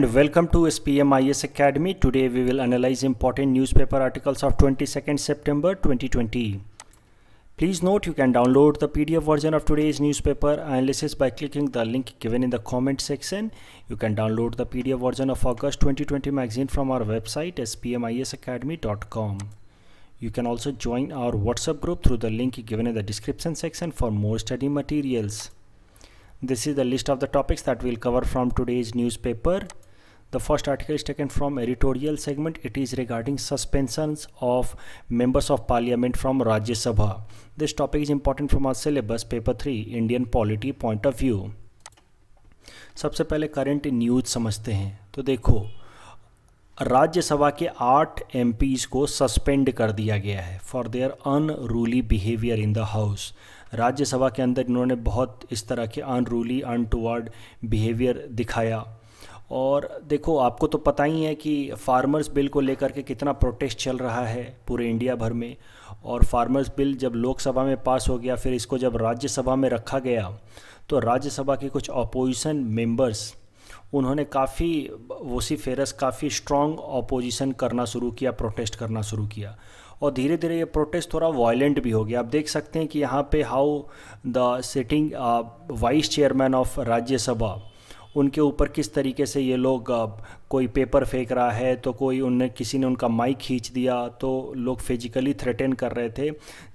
And welcome to SPMIS Academy. Today we will analyze important newspaper articles of 22nd September 2020. Please note you can download the PDF version of today's newspaper analysis by clicking the link given in the comment section. You can download the PDF version of August 2020 magazine from our website spmisacademy.com. You can also join our WhatsApp group through the link given in the description section for more study materials. This is the list of the topics that we'll cover from today's newspaper. The first article is taken from editorial segment. It is regarding suspensions of members of parliament from Rajya Sabha. This topic is important from our syllabus paper 3 Indian polity point of view. सबसे पहले current news समझते हैं तो देखो राज्यसभा के आठ M को suspend कर दिया गया है for their unruly behaviour in the house Rajya Sabha के अंदर इन्होंने बहुत इस तरह के अनरूली अनटूवर्ड बिहेवियर दिखाया और देखो आपको तो पता ही है कि फार्मर्स बिल को लेकर के कितना प्रोटेस्ट चल रहा है पूरे इंडिया भर में और फार्मर्स बिल जब लोकसभा में पास हो गया फिर इसको जब राज्यसभा में रखा गया तो राज्यसभा के कुछ अपोजिशन मेंबर्स उन्होंने काफ़ी फेरस काफ़ी स्ट्रॉन्ग अपोजिशन करना शुरू किया प्रोटेस्ट करना शुरू किया और धीरे धीरे ये प्रोटेस्ट थोड़ा वायलेंट भी हो गया आप देख सकते हैं कि यहाँ पे how the sitting vice chairman of Rajya Sabha उनके ऊपर किस तरीके से ये लोग कोई पेपर फेंक रहा है तो कोई उनने किसी ने उनका माइक खींच दिया तो लोग फिजिकली थ्रेटेन कर रहे थे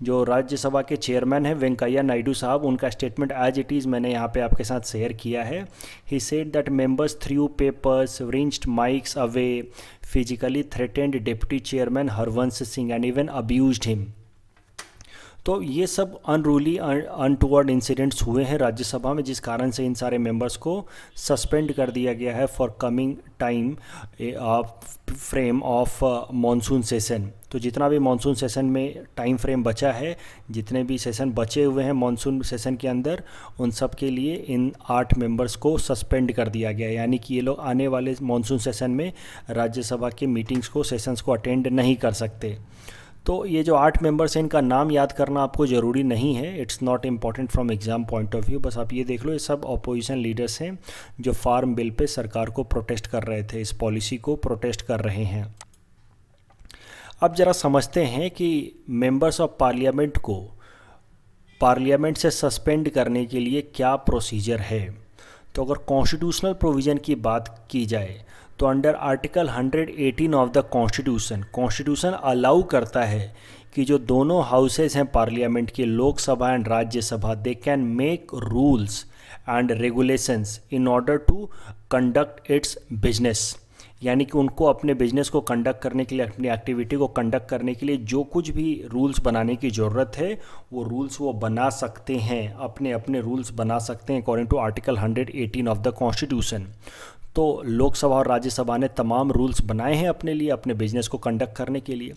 जो राज्यसभा के चेयरमैन हैं वेंकैया नायडू साहब उनका स्टेटमेंट एज इट इज़ मैंने यहाँ पे आपके साथ शेयर किया है he said that members threw papers wrenched mics away physically threatened deputy chairman Harivansh Singh and even abuse him तो ये सब अनरूली अनटूवर्ड इंसिडेंट्स हुए हैं राज्यसभा में जिस कारण से इन सारे मेंबर्स को सस्पेंड कर दिया गया है for coming time frame of monsoon session तो जितना भी मॉनसून सेशन में टाइम फ्रेम बचा है जितने भी सेशन बचे हुए हैं मॉनसून सेशन के अंदर उन सब के लिए इन आठ मेंबर्स को सस्पेंड कर दिया गया यानी कि ये लोग आने वाले मॉनसून सेशन में राज्यसभा के मीटिंग्स को सेशंस को अटेंड नहीं कर सकते तो ये जो आठ मेंबर्स हैं इनका नाम याद करना आपको ज़रूरी नहीं है it's not important from exam point of view बस आप ये देख लो ये सब अपोजिशन लीडर्स हैं जो फार्म बिल पे सरकार को प्रोटेस्ट कर रहे थे इस पॉलिसी को प्रोटेस्ट कर रहे हैं अब ज़रा समझते हैं कि मेंबर्स ऑफ पार्लियामेंट को पार्लियामेंट से सस्पेंड करने के लिए क्या प्रोसीजर है तो अगर कॉन्स्टिट्यूशनल प्रोविज़न की बात की जाए तो under article 118 of the constitution constitution allow करता है कि जो दोनों हाउसेज हैं पार्लियामेंट के Lok Sabha and Rajya Sabha they can make rules and regulations in order to conduct its business यानी कि उनको अपने बिजनेस को कंडक्ट करने के लिए अपनी एक्टिविटी को कंडक्ट करने के लिए जो कुछ भी रूल्स बनाने की ज़रूरत है वो रूल्स वो बना सकते हैं अपने अपने रूल्स बना सकते हैं according to article 118 of the constitution तो लोकसभा और राज्यसभा ने तमाम रूल्स बनाए हैं अपने लिए अपने बिजनेस को कंडक्ट करने के लिए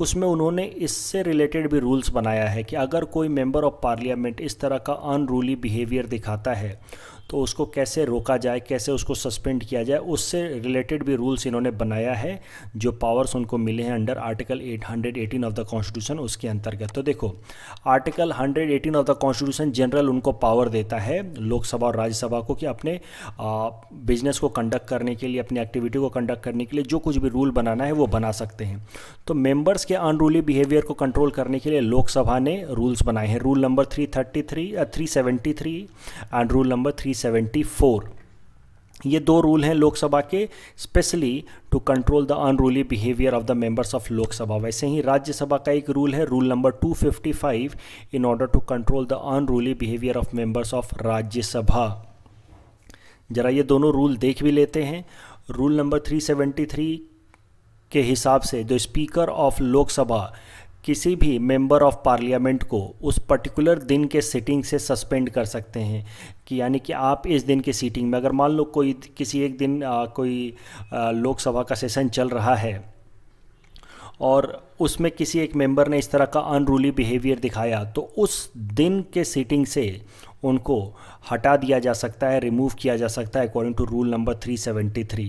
उसमें उन्होंने इससे रिलेटेड भी रूल्स बनाया है कि अगर कोई मेंबर ऑफ पार्लियामेंट इस तरह का अनरूली बिहेवियर दिखाता है तो उसको कैसे रोका जाए कैसे उसको सस्पेंड किया जाए उससे रिलेटेड भी रूल्स इन्होंने बनाया है जो पावर्स उनको मिले हैं under article 818 of the constitution उसके अंतर्गत तो देखो article 118 of the constitution general उनको पावर देता है लोकसभा और राज्यसभा को कि अपने बिजनेस को कंडक्ट करने के लिए अपनी एक्टिविटी को कंडक्ट करने के लिए जो कुछ भी रूल बनाना है वो बना सकते हैं तो मेंबर्स के अनरूली बिहेवियर को कंट्रोल करने के लिए लोकसभा ने रूल्स बनाए हैं rule number three three three seventy three and rule number three 1974 ये दो रूल हैं लोकसभा के specially to control the unruly behaviour of the members of Lok Sabha वैसे ही राज्यसभा का एक रूल है rule number 255 in order to control the unruly behaviour of members of Rajya Sabha जरा ये दोनों रूल देख भी लेते हैं रूल नंबर 373 के हिसाब से जो स्पीकर ऑफ लोकसभा किसी भी मेंबर ऑफ पार्लियामेंट को उस पर्टिकुलर दिन के सिटिंग से सस्पेंड कर सकते हैं कि यानी कि आप इस दिन की सीटिंग में अगर मान लो कोई किसी एक दिन आ, कोई लोकसभा का सेशन चल रहा है और उसमें किसी एक मेंबर ने इस तरह का अनरूली बिहेवियर दिखाया तो उस दिन के सीटिंग से उनको हटा दिया जा सकता है रिमूव किया जा सकता है according to rule number 373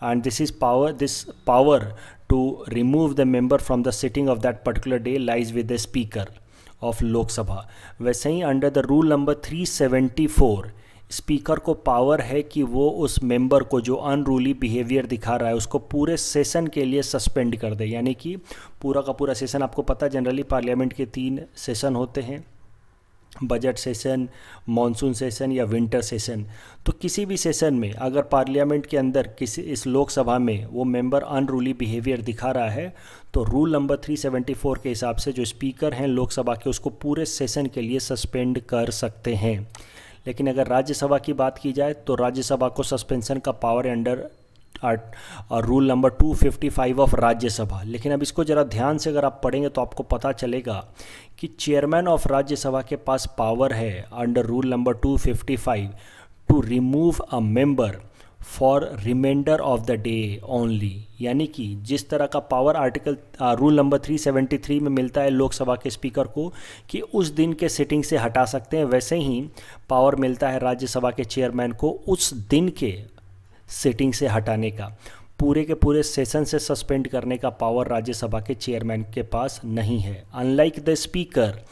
and this is power this power to remove the member from the sitting of that particular day lies with the speaker of Lok Sabha वैसे ही under the rule number 374 speaker को power है कि वो उस member को जो unruly behaviour दिखा रहा है उसको पूरे सेशन के लिए सस्पेंड कर दे यानी कि पूरा का पूरा सेशन आपको पता है जनरली पार्लियामेंट के तीन सेशन होते हैं बजट सेशन मॉनसून सेशन या विंटर सेशन तो किसी भी सेशन में अगर पार्लियामेंट के अंदर किसी इस लोकसभा में वो मेंबर अनरूली बिहेवियर दिखा रहा है तो रूल नंबर 374 के हिसाब से जो स्पीकर हैं लोकसभा के उसको पूरे सेशन के लिए सस्पेंड कर सकते हैं लेकिन अगर राज्यसभा की बात की जाए तो राज्यसभा को सस्पेंशन का power under rule number 255 of Rajya Sabha लेकिन अब इसको ज़रा ध्यान से अगर आप पढ़ेंगे तो आपको पता चलेगा कि चेयरमैन ऑफ राज्यसभा के पास पावर है under rule number 255 to remove a member for reminder of the day only यानी कि जिस तरह का पावर आर्टिकल रूल नंबर 373 में मिलता है लोकसभा के स्पीकर को कि उस दिन के सिटिंग से हटा सकते हैं वैसे ही पावर मिलता है राज्यसभा के चेयरमैन को उस दिन के सेटिंग से हटाने का पूरे के पूरे सेशन से सस्पेंड करने का पावर राज्यसभा के चेयरमैन के पास नहीं है unlike the speaker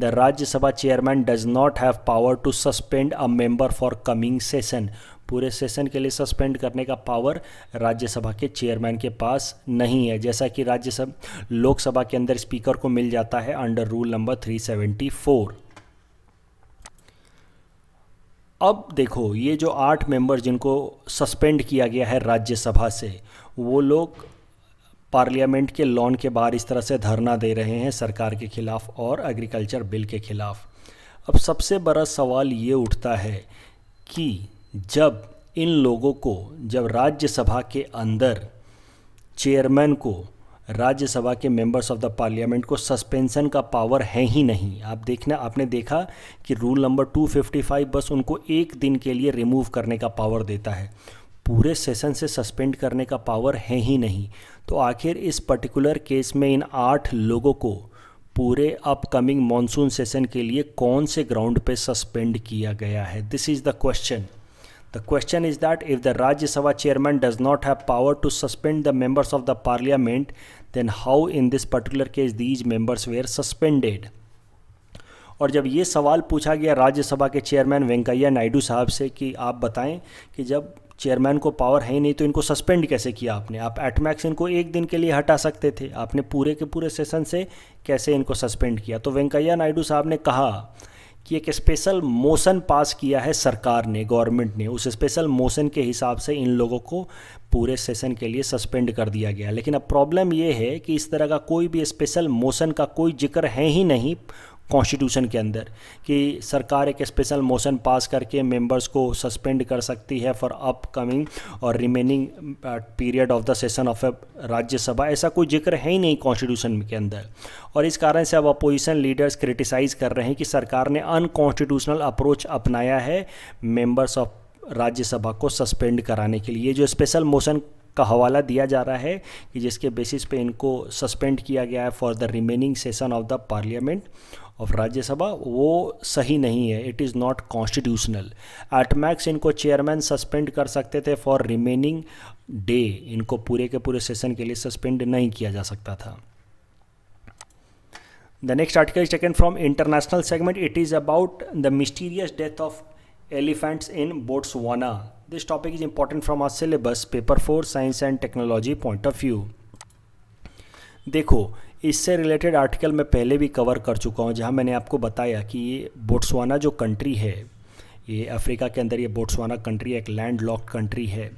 the Rajya Sabha chairman does not have power to suspend a member for coming session पूरे सेशन के लिए सस्पेंड करने का पावर राज्यसभा के चेयरमैन के पास नहीं है जैसा कि राज्यसभा लोकसभा के अंदर स्पीकर को मिल जाता है अंडर रूल नंबर 374 अब देखो ये जो आठ मेंबर जिनको सस्पेंड किया गया है राज्यसभा से वो लोग पार्लियामेंट के लॉन के बाहर इस तरह से धरना दे रहे हैं सरकार के खिलाफ और एग्रीकल्चर बिल के खिलाफ अब सबसे बड़ा सवाल ये उठता है कि जब इन लोगों को जब राज्यसभा के अंदर चेयरमैन को राज्यसभा के मेंबर्स ऑफ द पार्लियामेंट को सस्पेंशन का पावर है ही नहीं आप देखना आपने देखा कि रूल नंबर 255 बस उनको एक दिन के लिए रिमूव करने का पावर देता है पूरे सेशन से सस्पेंड करने का पावर है ही नहीं तो आखिर इस पर्टिकुलर केस में इन आठ लोगों को पूरे अपकमिंग मानसून सेशन के लिए कौन से ग्राउंड पे सस्पेंड किया गया है this is the question The question is that if the Rajya Sabha chairman does not have power to suspend the members of the parliament, then how in this particular case these members were suspended? और जब ये सवाल पूछा गया राज्यसभा के chairman Venkaiah Naidu साहब से कि आप बताएं कि जब चेयरमैन को पावर है ही नहीं तो इनको सस्पेंड कैसे किया आपने आप एटमैक्स इनको एक दिन के लिए हटा सकते थे आपने पूरे के पूरे सेशन से कैसे इनको सस्पेंड किया तो वेंकैया नायडू साहब ने कहा कि एक स्पेशल मोशन पास किया है सरकार ने गवर्नमेंट ने उस स्पेशल मोशन के हिसाब से इन लोगों को पूरे सेशन के लिए सस्पेंड कर दिया गया लेकिन अब प्रॉब्लम यह है कि इस तरह का कोई भी स्पेशल मोशन का कोई जिक्र है ही नहीं कॉन्स्टिट्यूशन के अंदर कि सरकार एक स्पेशल मोशन पास करके मेंबर्स को सस्पेंड कर सकती है फॉर अपकमिंग और remaining period of the session of a Rajya Sabha ऐसा कोई जिक्र है ही नहीं कॉन्स्टिट्यूशन के अंदर और इस कारण से अब अपोजिशन लीडर्स क्रिटिसाइज़ कर रहे हैं कि सरकार ने अनकॉन्स्टिट्यूशनल अप्रोच अपनाया है मेम्बर्स ऑफ राज्यसभा को सस्पेंड कराने के लिए जो स्पेशल मोशन का हवाला दिया जा रहा है कि जिसके बेसिस पे इनको सस्पेंड किया गया है for the remaining session of the parliament of Rajya Sabha वो सही नहीं है it is not constitutional at max इनको चेयरमैन सस्पेंड कर सकते थे फॉर रिमेनिंग डे इनको पूरे के पूरे सेशन के लिए सस्पेंड नहीं किया जा सकता था the next article is taken from international segment it is about the mysterious death of elephants in Botswana this topic is important from our syllabus paper four science and technology point of view देखो इससे related article मैं पहले भी cover कर चुका हूँ जहाँ मैंने आपको बताया कि ये बोट्सवाना जो कंट्री है ये अफ्रीका के अंदर ये बोट्सवाना कंट्री एक लैंड लॉक्ड कंट्री है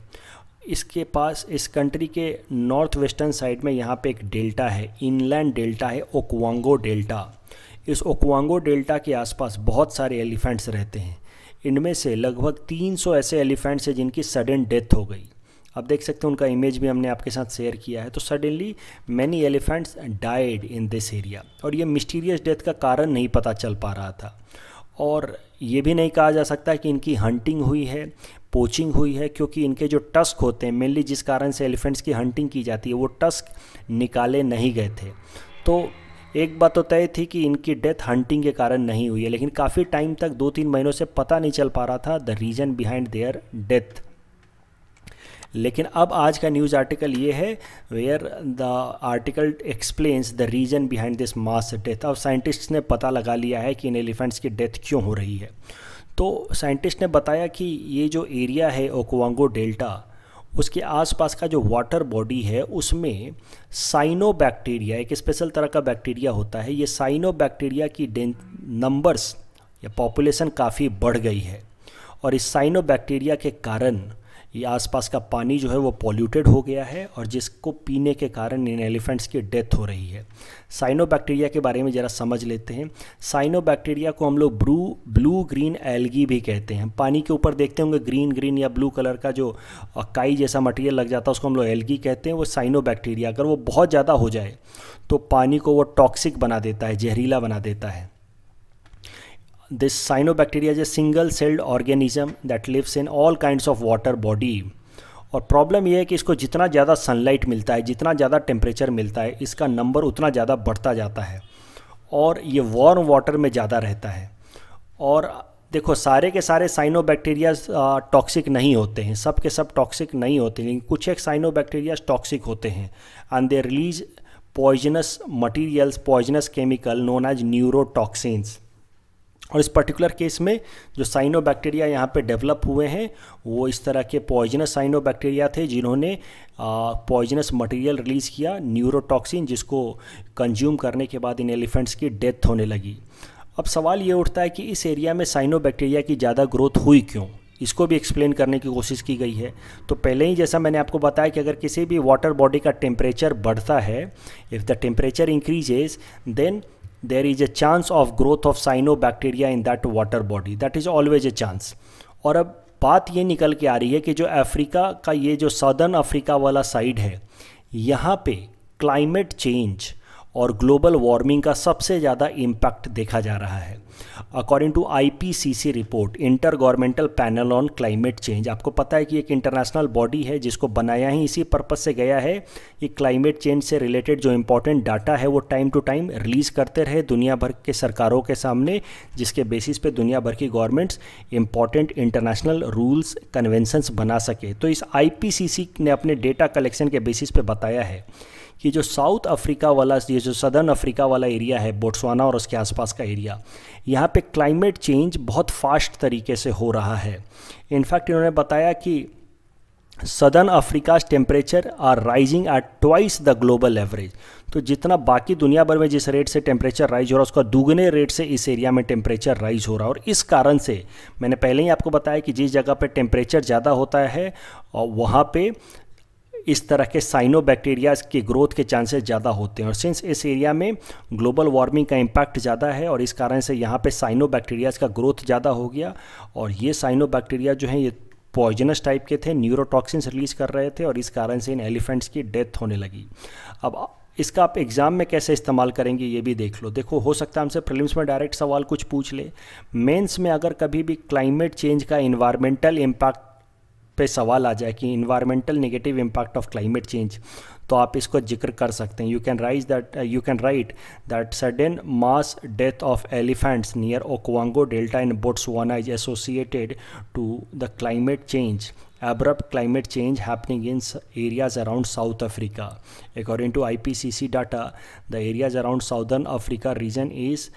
इसके पास इस कंट्री के नॉर्थ वेस्टर्न साइड में यहाँ पे एक डेल्टा है इनलैंड डेल्टा है ओकवांगो डेल्टा इस ओकवांगो डेल्टा के आसपास बहुत सारे एलिफेंट्स रहते हैं इनमें से लगभग 300 ऐसे एलिफेंट्स हैं जिनकी सडन डेथ हो गई आप देख सकते हैं उनका इमेज भी हमने आपके साथ शेयर किया है तो suddenly many elephants died in this area और ये मिस्टीरियस डेथ का कारण नहीं पता चल पा रहा था और ये भी नहीं कहा जा सकता कि इनकी हंटिंग हुई है पोचिंग हुई है क्योंकि इनके जो टस्क होते हैं मेनली जिस कारण से एलिफेंट्स की हंटिंग की जाती है वो टस्क निकाले नहीं गए थे तो एक बात तो तय थी कि इनकी डेथ हंटिंग के कारण नहीं हुई है लेकिन काफ़ी टाइम तक दो तीन महीनों से पता नहीं चल पा रहा था the reason behind their death लेकिन अब आज का न्यूज़ आर्टिकल ये है where the article explains the reason behind this mass death अब साइंटिस्ट ने पता लगा लिया है कि इन एलिफेंट्स की डेथ क्यों हो रही है तो साइंटिस्ट ने बताया कि ये जो एरिया है ओकवांगो डेल्टा उसके आसपास का जो वाटर बॉडी है उसमें साइनो बैक्टीरिया एक स्पेशल तरह का बैक्टीरिया होता है ये साइनो बैक्टीरिया की नंबर्स या पॉपुलेशन काफ़ी बढ़ गई है और इस साइनो बैक्टीरिया के कारण ये आसपास का पानी जो है वो पॉल्यूटेड हो गया है और जिसको पीने के कारण इन एलिफेंट्स की डेथ हो रही है साइनोबैक्टीरिया के बारे में ज़रा समझ लेते हैं साइनोबैक्टीरिया को हम लोग ब्लू ब्लू ग्रीन एल्गी भी कहते हैं पानी के ऊपर देखते होंगे ग्रीन ग्रीन या ब्लू कलर का जो काई जैसा मटेरियल लग जाता है उसको हम लोग एल्गी कहते हैं वो साइनोबैक्टीरिया अगर वो बहुत ज़्यादा हो जाए तो पानी को वो टॉक्सिक बना देता है जहरीला बना देता है this cyanobacteria is a single celled organism that lives in all kinds of water body और प्रॉब्लम यह है कि इसको जितना ज़्यादा सनलाइट मिलता है जितना ज़्यादा टेम्परेचर मिलता है इसका नंबर उतना ज़्यादा बढ़ता जाता है और ये वार्म वाटर में ज़्यादा रहता है और देखो सारे के सारे साइनोबैक्टीरिया टॉक्सिक नहीं होते हैं सब के सब टॉक्सिक नहीं होते लेकिन कुछ एक साइनोबैक्टीरियाज टॉक्सिक होते हैं and they release poisonous materials poisonous chemical known as neurotoxins और इस पर्टिकुलर केस में जो साइनो बैक्टीरिया यहाँ पर डेवलप हुए हैं वो इस तरह के पॉइजनस साइनो बैक्टीरिया थे जिन्होंने पॉइजनस मटेरियल रिलीज़ किया न्यूरोटॉक्सिन जिसको कंज्यूम करने के बाद इन एलिफेंट्स की डेथ होने लगी अब सवाल ये उठता है कि इस एरिया में साइनो बैक्टीरिया की ज़्यादा ग्रोथ हुई क्यों इसको भी एक्सप्लेन करने की कोशिश की गई है तो पहले ही जैसा मैंने आपको बताया कि अगर किसी भी वाटर बॉडी का टेम्परेचर बढ़ता है if the temperature increases then there is a chance of growth of cyanobacteria in that water body that is always a chance और अब बात ये निकल के आ रही है कि जो अफ्रीका का ये जो सदर्न अफ्रीका वाला साइड है यहाँ पे क्लाइमेट चेंज और ग्लोबल वार्मिंग का सबसे ज़्यादा इम्पैक्ट देखा जा रहा है according to IPCC report intergovernmental panel on climate change आपको पता है कि एक इंटरनेशनल बॉडी है जिसको बनाया ही इसी पर्पज़ से गया है कि क्लाइमेट चेंज से रिलेटेड जो इंपॉर्टेंट डाटा है वो टाइम टू टाइम रिलीज़ करते रहे दुनिया भर के सरकारों के सामने जिसके बेसिस पे दुनिया भर की governments important international rules conventions बना सके तो इस आईपीसीसी ने अपने डेटा कलेक्शन के बेसिस पे बताया है कि जो साउथ अफ्रीका वाला ये जो सदर्न अफ्रीका वाला एरिया है बोट्सवाना और उसके आसपास का एरिया यहाँ पे क्लाइमेट चेंज बहुत फास्ट तरीके से हो रहा है इनफैक्ट इन्होंने बताया कि southern Africa's temperature are rising at twice the global average तो जितना बाकी दुनिया भर में जिस रेट से टेम्परेचर राइज हो रहा है उसका दुगने रेट से इस एरिया में टेम्परेचर राइज हो रहा है और इस कारण से मैंने पहले ही आपको बताया कि जिस जगह पे टेम्परेचर ज़्यादा होता है और वहाँ पे इस तरह के साइनोबैक्टीरियाज के ग्रोथ के चांसेस ज़्यादा होते हैं और सिंस इस एरिया में ग्लोबल वार्मिंग का इम्पैक्ट ज़्यादा है और इस कारण से यहाँ पे साइनोबैक्टीरियाज का ग्रोथ ज़्यादा हो गया और ये साइनोबैक्टीरिया जो हैं ये पॉइजनस टाइप के थे न्यूरोटॉक्सिन्स रिलीज कर रहे थे और इस कारण से इन एलिफेंट्स की डेथ होने लगी अब इसका आप एग्ज़ाम में कैसे इस्तेमाल करेंगे ये भी देख लो देखो हो सकता है हमसे प्रिलिम्स में डायरेक्ट सवाल कुछ पूछ ले मेंस में अगर कभी भी क्लाइमेट चेंज का इन्वायरमेंटल इम्पैक्ट पे सवाल आ जाए कि environmental negative impact of climate change तो आप इसको जिक्र कर सकते हैं you can rise that you can write that sudden mass death of elephants near Okavango delta in Botswana is associated to the climate change abrupt climate change happening in areas around South Africa according to I P C C data the areas around southern Africa region is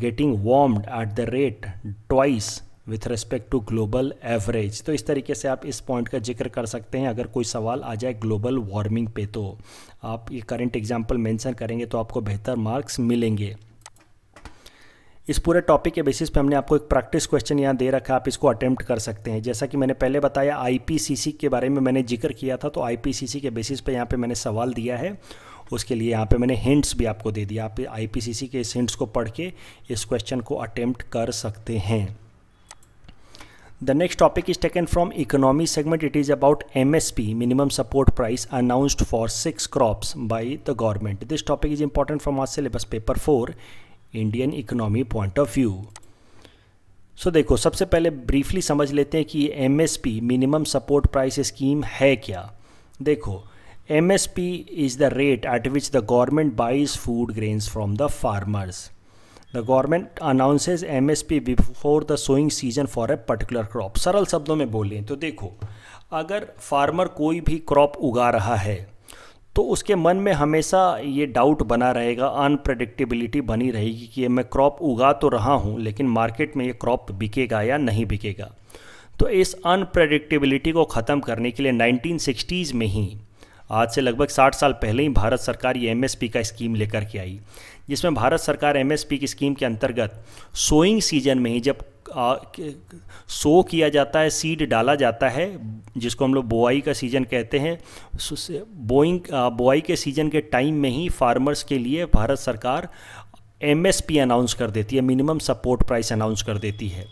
getting warmed at the rate twice with respect to global average तो इस तरीके से आप इस point का जिक्र कर सकते हैं अगर कोई सवाल आ जाए ग्लोबल वार्मिंग पे तो आप ये करंट एग्जाम्पल मेंशन करेंगे तो आपको बेहतर मार्क्स मिलेंगे इस पूरे टॉपिक के बेसिस पे हमने आपको एक प्रैक्टिस क्वेश्चन यहाँ दे रखा है आप इसको अटेम्प्ट कर सकते हैं जैसा कि मैंने पहले बताया आईपीसीसी के बारे में मैंने जिक्र किया था तो आईपीसीसी के बेसिस पे यहाँ पे मैंने सवाल दिया है उसके लिए यहाँ पे मैंने हिंट्स भी आपको दे दिया आप आईपीसीसी के इस हिंट्स को पढ़ के इस क्वेश्चन को अटैम्प्ट कर सकते हैं the next topic is taken from economy segment it is about M S P minimum support price announced for six crops by the government this topic is important from our syllabus paper four Indian economy point of view so देखो सबसे पहले briefly समझ लेते हैं कि M S P minimum support price scheme है क्या देखो M S P is the rate at which the government buys food grains from the farmers the government announces M S P before the sowing season for a particular crop सरल शब्दों में बोलें तो देखो अगर फार्मर कोई भी crop उगा रहा है तो उसके मन में हमेशा ये डाउट बना रहेगा अनप्रडिक्टेबिलिटी बनी रहेगी कि मैं क्रॉप उगा तो रहा हूँ लेकिन मार्केट में ये क्रॉप बिकेगा या नहीं बिकेगा तो इस अनप्रडिक्टेबिलिटी को ख़त्म करने के लिए 1960s में ही आज से लगभग 60 साल पहले ही भारत सरकार ये एमएसपी का स्कीम लेकर के आई जिसमें भारत सरकार एमएसपी की स्कीम के अंतर्गत सोइंग सीजन में ही जब आ, सो किया जाता है सीड डाला जाता है जिसको हम लोग बोआई का सीज़न कहते हैं बोइंग बोआई के सीज़न के टाइम में ही फार्मर्स के लिए भारत सरकार एमएसपी अनाउंस कर देती है मिनिमम सपोर्ट प्राइस अनाउंस कर देती है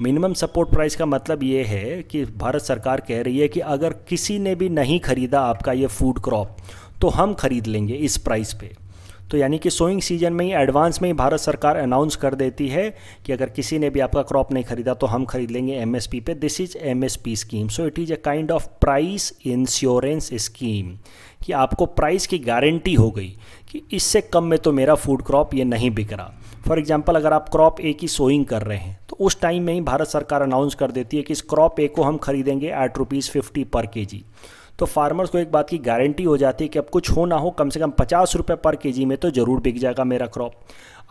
मिनिमम सपोर्ट प्राइस का मतलब ये है कि भारत सरकार कह रही है कि अगर किसी ने भी नहीं खरीदा आपका ये फूड क्रॉप तो हम खरीद लेंगे इस प्राइस पे तो यानी कि सोइंग सीजन में ही एडवांस में ही भारत सरकार अनाउंस कर देती है कि अगर किसी ने भी आपका क्रॉप नहीं खरीदा तो हम खरीद लेंगे एम एस पी पे this is M S P scheme so it is a kind of price insurance scheme कि आपको प्राइस की गारंटी हो गई कि इससे कम में तो मेरा फूड क्रॉप ये नहीं बिक रहा फॉर एग्जाम्पल अगर आप क्रॉप ए की सोइंग कर रहे हैं तो उस टाइम में ही भारत सरकार अनाउंस कर देती है कि इस क्रॉप ए को हम खरीदेंगे एट रुपीज़ फिफ्टी पर के जी तो फार्मर्स को एक बात की गारंटी हो जाती है कि अब कुछ हो ना हो कम से कम पचास रुपये पर के में तो ज़रूर बिक जाएगा मेरा क्रॉप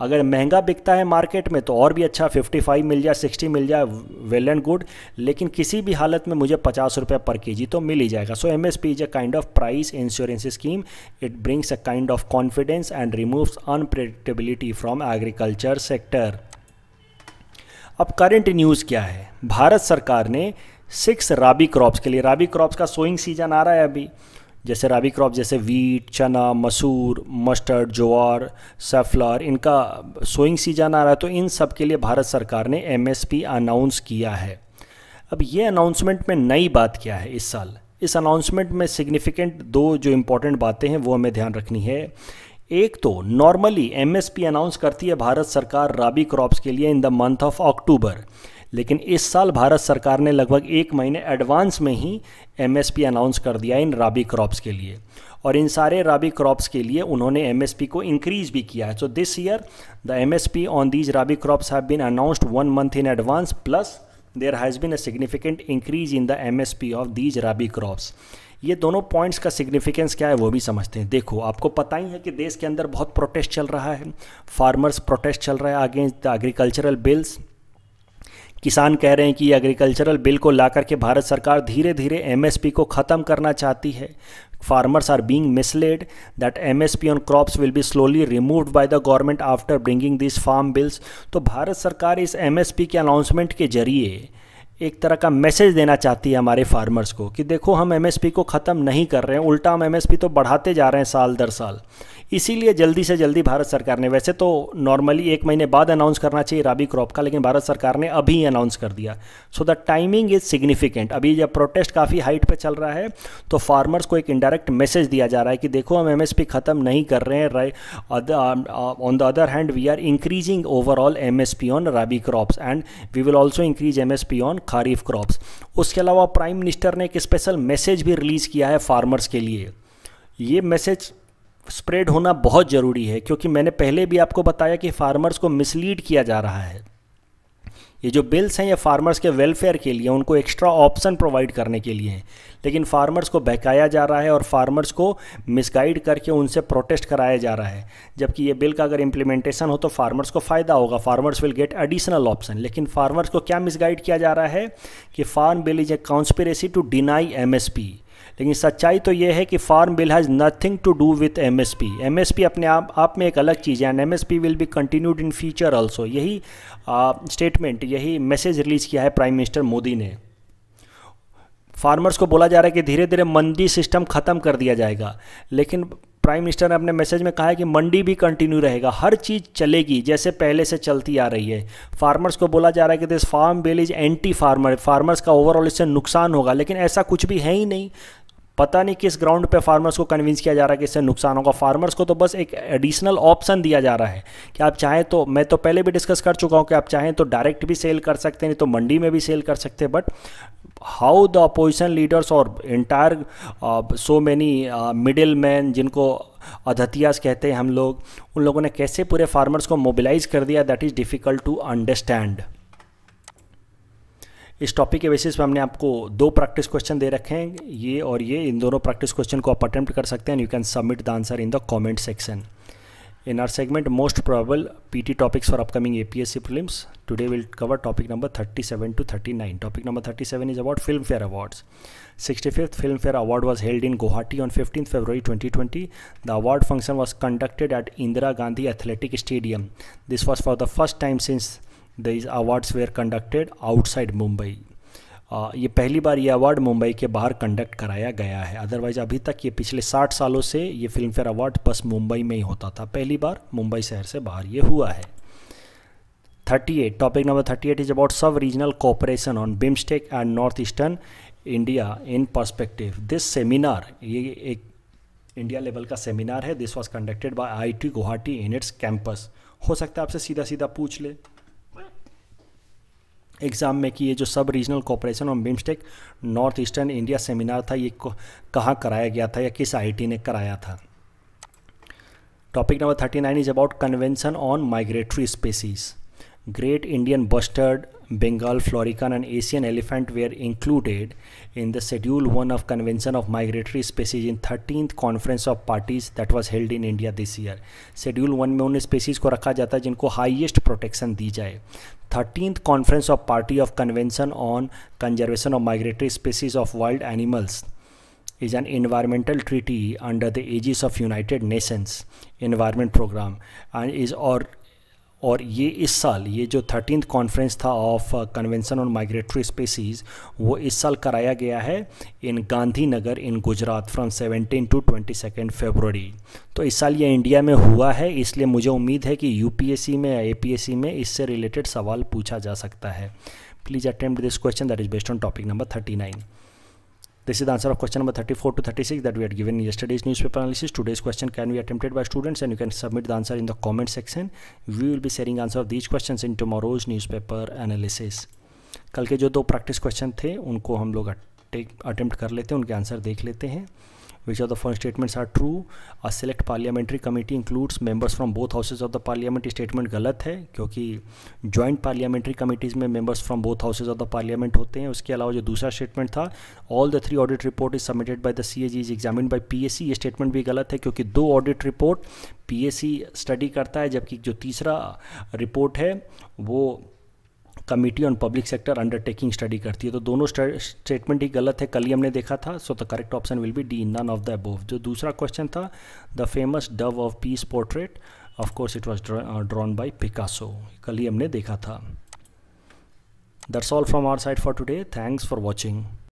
अगर महंगा बिकता है मार्केट में तो और भी अच्छा 55 मिल जाए 60 मिल जाए वेल एंड गुड लेकिन किसी भी हालत में मुझे पचास रुपये पर के तो मिल ही जाएगा so M S P is a kind of price insurance scheme it brings a kind of confidence and removes unpredictability from agriculture sector अब करंट न्यूज़ क्या है भारत सरकार ने सिक्स राबी क्रॉप्स के लिए राबी क्रॉप्स का सोइंग सीजन आ रहा है अभी जैसे राबी क्रॉप जैसे वीट चना मसूर मस्टर्ड ज्वार सफलर इनका सोइंग सीजन आ रहा है तो इन सब के लिए भारत सरकार ने एम अनाउंस किया है अब ये अनाउंसमेंट में नई बात क्या है इस साल इस अनाउंसमेंट में सिग्निफिकेंट दो जो इम्पोर्टेंट बातें हैं वो हमें ध्यान रखनी है एक तो नॉर्मली एमएसपी अनाउंस करती है भारत सरकार राबी क्रॉप्स के लिए in the month of October लेकिन इस साल भारत सरकार ने लगभग एक महीने एडवांस में ही एमएसपी अनाउंस कर दिया इन राबी क्रॉप्स के लिए और इन सारे राबी क्रॉप्स के लिए उन्होंने एमएसपी को इंक्रीज भी किया है so this year the MSP on these rabi crops have been announced one month in advance plus there has been a significant increase in the MSP of these rabi crops ये दोनों points का significance क्या है वो भी समझते हैं देखो आपको पता ही है कि देश के अंदर बहुत प्रोटेस्ट चल रहा है फार्मर्स प्रोटेस्ट चल रहा है अगेंस्ट द एग्रीकल्चरल बिल्स किसान कह रहे हैं कि एग्रीकल्चरल बिल को लाकर के भारत सरकार धीरे धीरे एमएसपी को खत्म करना चाहती है farmers are being misled that M S P on crops will be slowly remove by the government after bringing this farm bills तो भारत सरकार इस एम एस पी के अनाउंसमेंट के जरिए एक तरह का मैसेज देना चाहती है हमारे फार्मर्स को कि देखो हम एमएसपी को ख़त्म नहीं कर रहे हैं उल्टा हम एमएसपी तो बढ़ाते जा रहे हैं साल दर साल इसीलिए जल्दी से जल्दी भारत सरकार ने वैसे तो नॉर्मली एक महीने बाद अनाउंस करना चाहिए राबी क्रॉप का लेकिन भारत सरकार ने अभी अनाउंस कर दिया so the timing is significant अभी जब प्रोटेस्ट काफ़ी हाइट पर चल रहा है तो फार्मर्स को एक इंडायरेक्ट मैसेज दिया जा रहा है कि देखो हम एम ख़त्म नहीं कर रहे हैं on the other hand we are increasing overall M S P on rabi crops and we will also increase M S P on kharif crops उसके अलावा प्राइम मिनिस्टर ने एक स्पेशल मैसेज भी रिलीज़ किया है फार्मर्स के लिए ये मैसेज स्प्रेड होना बहुत ज़रूरी है क्योंकि मैंने पहले भी आपको बताया कि फार्मर्स को मिसलीड किया जा रहा है ये जो बिल्स हैं ये फार्मर्स के वेलफेयर के लिए उनको एक्स्ट्रा ऑप्शन प्रोवाइड करने के लिए हैं लेकिन फार्मर्स को बहकाया जा रहा है और फार्मर्स को मिसगाइड करके उनसे प्रोटेस्ट कराया जा रहा है जबकि ये बिल का अगर इम्प्लीमेंटेशन हो तो फार्मर्स को फ़ायदा होगा farmers will get additional option लेकिन फार्मर्स को क्या मिसगाइड किया जा रहा है कि farm bill is a conspiracy to deny M S P लेकिन सच्चाई तो यह है कि farm bill has nothing to do with M S P M S P अपने आप आप में एक अलग चीज़ है and M S P will be continued in future also यही स्टेटमेंट यही मैसेज रिलीज़ किया है प्राइम मिनिस्टर मोदी ने फार्मर्स को बोला जा रहा है कि धीरे धीरे मंडी सिस्टम ख़त्म कर दिया जाएगा लेकिन प्राइम मिनिस्टर ने अपने मैसेज में कहा है कि मंडी भी कंटिन्यू रहेगा हर चीज़ चलेगी जैसे पहले से चलती आ रही है फार्मर्स को बोला जा रहा है कि this farm bill is anti farmer farmers का ओवरऑल इससे नुकसान होगा लेकिन ऐसा कुछ भी है ही नहीं पता नहीं किस ग्राउंड पे फार्मर्स को कन्विंस किया जा रहा है कि इससे नुकसान होगा फार्मर्स को तो बस एक एडिशनल ऑप्शन दिया जा रहा है कि आप चाहें तो मैं तो पहले भी डिस्कस कर चुका हूँ कि आप चाहें तो डायरेक्ट भी सेल कर सकते हैं नहीं तो मंडी में भी सेल कर सकते हैं but how the opposition leaders और entire so many middle man जिनको अधतियास कहते हैं हम लोग उन लोगों ने कैसे पूरे फार्मर्स को मोबिलाइज कर दिया that is difficult to understand इस टॉपिक के बेसिस पे हमने आपको दो प्रैक्टिस क्वेश्चन दे रखे हैं ये और ये इन दोनों प्रैक्टिस क्वेश्चन को आप अटेम्प्ट कर सकते हैं you can submit the answer in the comment section in our segment most probable PT topics for upcoming APSC film today will cover topic number 37 to 39 topic number 37 is about filmfare awards 65th Film award was held in Guwahati on fifteen 15 twenty 2020. The award function was conducted at Indira Gandhi athletic stadium this was for the first time since these awards were conducted outside Mumbai ये पहली बार ये award Mumbai के बाहर conduct कराया गया है otherwise अभी तक ये पिछले 60 सालों से ये फिल्म फेयर अवार्ड बस मुंबई में ही होता था पहली बार मुंबई शहर से बाहर ये हुआ है 38 topic number 38 is about sub regional cooperation on BIMSTEC and north eastern India in perspective this seminar ये एक इंडिया लेवल का सेमिनार है this was conducted by I T Guwahati in its campus हो सकता है आपसे सीधा सीधा पूछ ले एग्ज़ाम में कि ये जो सब रीजनल कॉपरेशन और BIMSTEC north eastern India seminar था ये कहाँ कराया गया था या किस आईटी ने कराया था topic number thirty nine is about convention on migratory species great Indian bustard Bengal florican and Asian elephant were included in the Schedule 1 of Convention of Migratory Species in 13th Conference of Parties that was held in India this year. Schedule 1 में species species को रखा जाता है जिनको highest protection दी जाए thirteenth conference of party of convention on conservation of migratory species is an environmental treaty under the aegis of United Nations Environment Program and is or और ये इस साल ये जो थर्टीन कॉन्फ्रेंस था of convention on migratory species वो इस साल कराया गया है in Gandhinagar in Gujarat from 17 to 22 February तो इस साल ये इंडिया में हुआ है इसलिए मुझे उम्मीद है कि यूपीएससी में या एपीएससी में इससे रिलेटेड सवाल पूछा जा सकता है please attempt this question that is based on topic number thirty nine This is the answer of question number 34 to 36 that we had given yesterday's newspaper analysis. Today's question can be attempted by students and you can submit the answer in the comment section. We will be sharing answer of these questions in tomorrow's newspaper analysis. कल के जो दो practice question थे उनको हम लोग attempt कर लेते हैं उनके आंसर देख लेते हैं which of the following statements are true a select parliamentary committee includes members from both houses of the parliament statement galat hai kyunki joint parliamentary committees mein members from both houses of the parliament hote hain uske alawa jo dusra statement tha all the three audit report is submitted by the CAG is examined by PAC ये statement bhi galat hai kyunki do audit report PAC study karta hai jabki jo teesra report hai wo committee on public sector undertaking study करती है तो दोनों statement ही गलत है कल ही हमने देखा था so the correct option will be D none of the above जो दूसरा क्वेश्चन था the famous dove of peace portrait of course it was drawn by Picasso कल ही हमने देखा था that's all from our side for today thanks for watching